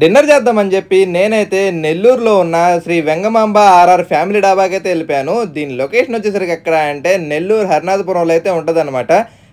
dinner చేద్దామని చెప్పి నేనైతే నెల్లూరులో ఉన్న శ్రీ వెంగమాంబ ఆర్ఆర్ ఫ్యామిలీ డాబాకి అయితే వెళ్ళిపోయాను దీని లొకేషన్ వచ్చేసరికి ఎక్కడ అంటే నెల్లూరు హరినాథపురంలో అయితే ఉంటుందన్నమాట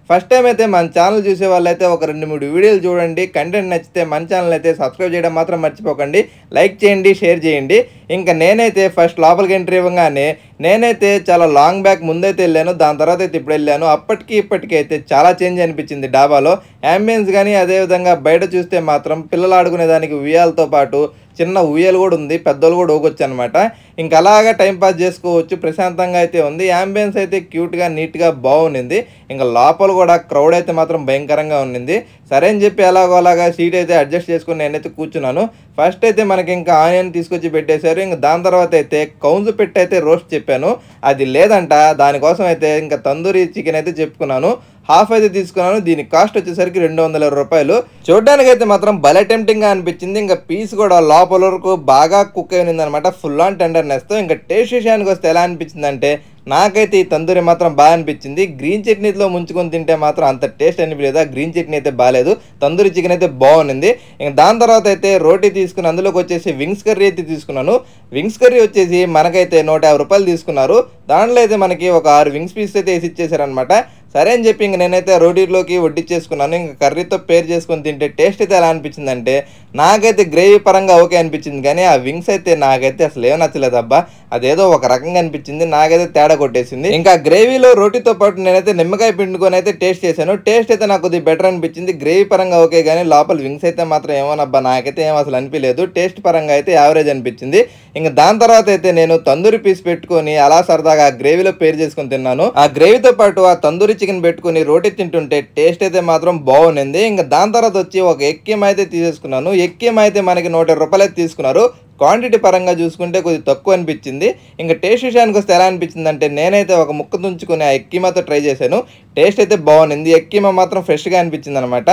ఫస్ట్ టైం అయితే మన ఛానల్ చూసే వాళ్ళైతే ఒక రెండు మూడు వీడియోలు చూడండి కంటెంట్ నచ్చితే మన ఛానల్ అయితే సబ్స్క్రైబ్ చేయడం మాత్రం మర్చిపోకండి లైక్ చేయండి షేర్ చేయండి ఇంకా నేనైతే ఫస్ట్ లోపలికి ఎంట్రీ ఇవ్వగానే నేనైతే చాలా లాంగ్ బ్యాక్ ముందైతే వెళ్ళాను దాని తర్వాత అయితే ఇప్పుడు వెళ్ళాను అప్పటికి ఇప్పటికీ అయితే చాలా చేంజ్ అనిపించింది డాబాలో అంబియన్స్ కానీ అదేవిధంగా బయట చూస్తే మాత్రం పిల్లలు ఆడుకునే దానికి ఉయ్యాలతో పాటు చిన్న ఉయ్యలు కూడా ఉంది పెద్దోళ్ళు కూడా ఊగొచ్చు అనమాట ఇంకా అలాగా టైంపాస్ చేసుకోవచ్చు ప్రశాంతంగా అయితే ఉంది అంబియన్స్ అయితే క్యూట్గా నీట్గా బాగుండింది ఇంకా లోపల కూడా క్రౌడ్ అయితే మాత్రం భయంకరంగా ఉండింది సరే అని చెప్పి ఎలాగో అలాగా సీట్ అయితే అడ్జస్ట్ చేసుకుని నేనైతే కూర్చున్నాను ఫస్ట్ అయితే మనకి ఇంకా ఆనియన్ తీసుకొచ్చి పెట్టేశారు ఇంకా దాని తర్వాత అయితే కౌన్సు పెట్టి అయితే రోస్ట్ చెప్పాను అది లేదంట దానికోసం అయితే ఇంకా తందూరి చికెన్ అయితే చెప్పుకున్నాను హాఫ్ అయితే తీసుకున్నాను దీని కాస్ట్ వచ్చేసరికి రెండు వందల రూపాయలు చూడడానికైతే మాత్రం భలే టెంప్టింగ్గా అనిపించింది ఇంకా పీస్ కూడా లోపల వరకు బాగా కుక్ అయింది అనమాట ఫుల్ ఆన్ టెండర్నెస్తో ఇంకా టేస్ట్ విషయానికి వస్తే ఎలా అనిపించిందంటే నాకైతే ఈ తందూరి మాత్రం బాగా అనిపించింది గ్రీన్ చట్నీలో ముంచుకొని తింటే మాత్రం అంత టేస్ట్ అనిపించలేదు ఆ గ్రీన్ చట్నీ అయితే బాగాలేదు తందూరి చికెన్ అయితే బాగుంది ఇంకా దాని తర్వాత అయితే రోటీ తీసుకుని అందులోకి వచ్చేసి వింగ్స్ కర్రీ అయితే తీసుకున్నాను వింగ్స్ కర్రీ వచ్చేసి మనకైతే నూట రూపాయలు తీసుకున్నారు దాంట్లో అయితే మనకి ఒక ఆరు వింగ్స్ పీస్ అయితే వేసి ఇచ్చేసారనమాట సరే అని చెప్పి ఇంక నేనైతే రోటీలోకి వడ్డించేసుకున్నాను ఇంకా కర్రీతో పేరు చేసుకొని తింటే టేస్ట్ అయితే ఎలా అనిపించిందంటే నాకైతే గ్రేవీ పరంగా ఓకే అనిపించింది కానీ ఆ వింగ్స్ అయితే నాకైతే అసలు ఏం నచ్చలేదు అబ్బా అదేదో ఒక రకంగా అనిపించింది నాకైతే తేడా కొట్టేసింది ఇంకా గ్రేవీలో రోటీతో పాటు నేనైతే నిమ్మకాయ పిండుకొని అయితే టేస్ట్ చేశాను టేస్ట్ అయితే నాకు కొద్దిగా బెటర్ అనిపించింది గ్రేవీ పరంగా ఓకే కానీ లోపల వింగ్స్ అయితే మాత్రం ఏమోనబ్బా నాకైతే ఏం అసలు అనిపించలేదు టేస్ట్ పరంగా అయితే యావరేజ్ అనిపించింది ఇంకా దాని తర్వాత అయితే నేను తందూరి పీస్ పెట్టుకొని అలా సరదాగా గ్రేవీలో పేరు చేసుకొని తిన్నాను ఆ గ్రేవీతో పాటు ఆ తందూరి చికెన్ పెట్టుకుని రోటీ తింటుంటే టేస్ట్ అయితే మాత్రం బాగుంది ఇంకా దాని తర్వాత వచ్చి ఒక ఎక్కిం అయితే తీసేసుకున్నాను ఎక్కిం అయితే మనకి నూట రూపాయలు అయితే తీసుకున్నారు క్వాంటిటీ పరంగా చూసుకుంటే కొద్దిగా తక్కువ అనిపించింది ఇంకా టేస్ట్ విషయానికి వస్తే ఎలా అనిపించింది అంటే నేనైతే ఒక ముక్క తుంచుకుని ఆ ఎక్కిమతో ట్రై చేశాను టేస్ట్ అయితే బాగుంది ఎక్కిమ మాత్రం ఫ్రెష్గా అనిపించింది అనమాట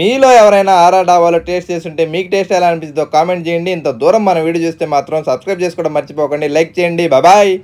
మీలో ఎవరైనా ఆరా డాబాలో టేస్ట్ చేస్తుంటే మీకు టేస్ట్ ఎలా అనిపించిందో కామెంట్ చేయండి ఇంత దూరం మన వీడియో చూస్తే మాత్రం సబ్స్క్రైబ్ చేసుకోవడం మర్చిపోకండి లైక్ చేయండి బాబాయ్